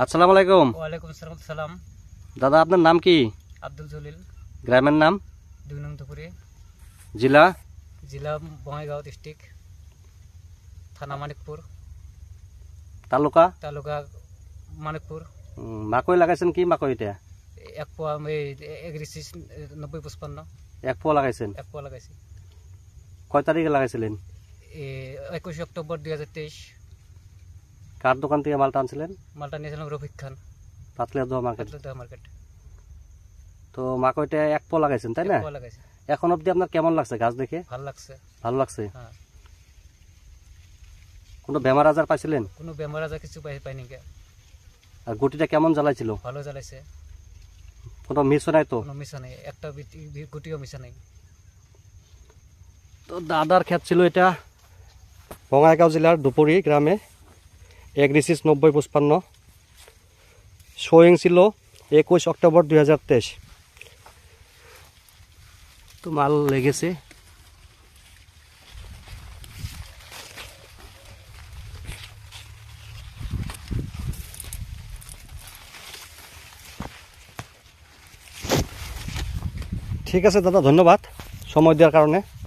আসসালামু আলাইকুম ওয়ালাইকুম সালাম দাদা আপনার নাম কি আব্দুল জলিল গ্রামের নাম দুই নং দুপুরে জেলা জেলা বঙ্গাইগাঁও ডিস্ট্রিক্ট থানা মানিকপুর তালুকা তালুকা মানিকপুর মাকৈ লাগাইছেন কি মাকৈ এতিয়া এক পোয়া এগ্রিসিস নব্বই পঁচপান্ন এক পোয়া লাগাইছেন এক পোয়া লাগাইছি কয় তারিখে লাগাইছিলেন একুশে অক্টোবর দুই হাজার তেইশ কার দোকান থেকে মালটা আনছিলেন মালটা নিয়েছিলাম রফিক খান পাতলিয়া দোয়া মার্কেট দোয়া মার্কেট তো মাকড়টা এক পো লাগাইছেন তাই না এখন অবধি আপনার কেমন লাগছে গাছ দেখে ভালো লাগছে ভালো লাগছে হ্যাঁ। কোনো বেমার আজার পাইছিলেন কোনো বেমার আজার কিছু পাই পাইনি আর গুটিটা কেমন জ্বালাইছিল ভালো জ্বালাইছে কোনো মিশো নাই তো কোনো মিশো নাই একটা গুটিও মিশো নাই তো দাদার ক্ষেত ছিল এটা বঙাইগাঁও জেলার দুপুরি গ্রামে এগ্রিসিস নব্বই পুষ্পান্ন শোয়িং ছিল একুশ অক্টোবর দুই হাজার তেইশ তো মাল লেগেছে ঠিক আছে দাদা ধন্যবাদ সময় দেওয়ার কারণে